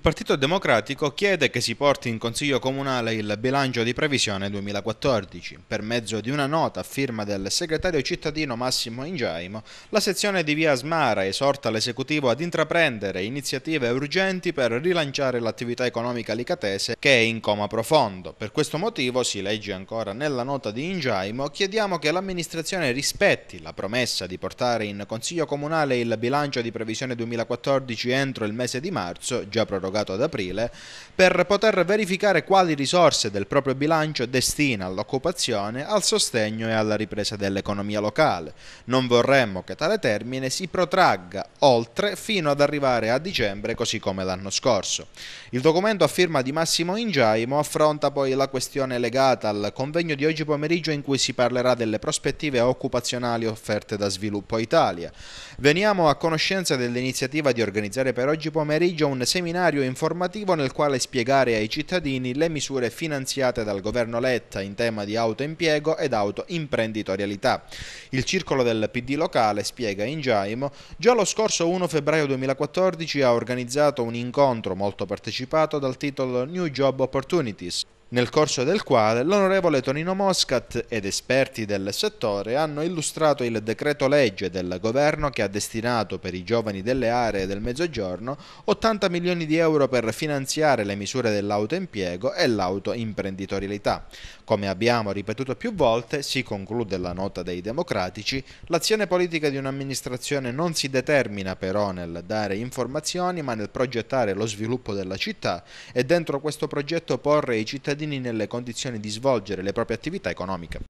Il Partito Democratico chiede che si porti in Consiglio Comunale il bilancio di previsione 2014. Per mezzo di una nota a firma del segretario cittadino Massimo Ingiaimo, la sezione di Via Smara esorta l'esecutivo ad intraprendere iniziative urgenti per rilanciare l'attività economica licatese che è in coma profondo. Per questo motivo, si legge ancora nella nota di Ingiaimo, chiediamo che l'amministrazione rispetti la promessa di portare in Consiglio Comunale il bilancio di previsione 2014 entro il mese di marzo, già prorogato prorogato ad aprile, per poter verificare quali risorse del proprio bilancio destina all'occupazione, al sostegno e alla ripresa dell'economia locale. Non vorremmo che tale termine si protragga oltre fino ad arrivare a dicembre così come l'anno scorso. Il documento a firma di Massimo Ingiaimo affronta poi la questione legata al convegno di oggi pomeriggio in cui si parlerà delle prospettive occupazionali offerte da Sviluppo Italia. Veniamo a conoscenza dell'iniziativa di organizzare per oggi pomeriggio un seminario seminario informativo nel quale spiegare ai cittadini le misure finanziate dal governo Letta in tema di autoimpiego ed autoimprenditorialità. Il circolo del PD locale, spiega Ingiaimo, già lo scorso 1 febbraio 2014 ha organizzato un incontro molto partecipato dal titolo New Job Opportunities, nel corso del quale l'onorevole Tonino Moscat ed esperti del settore hanno illustrato il decreto legge del governo che ha destinato per i giovani delle aree del Mezzogiorno 80 milioni di euro per finanziare le misure dell'autoimpiego e l'autoimprenditorialità. Come abbiamo ripetuto più volte, si conclude la nota dei democratici, l'azione politica di un'amministrazione non si determina però nel dare informazioni ma nel progettare lo sviluppo della città e dentro questo progetto porre i cittadini cittadini nelle condizioni di svolgere le proprie attività economiche.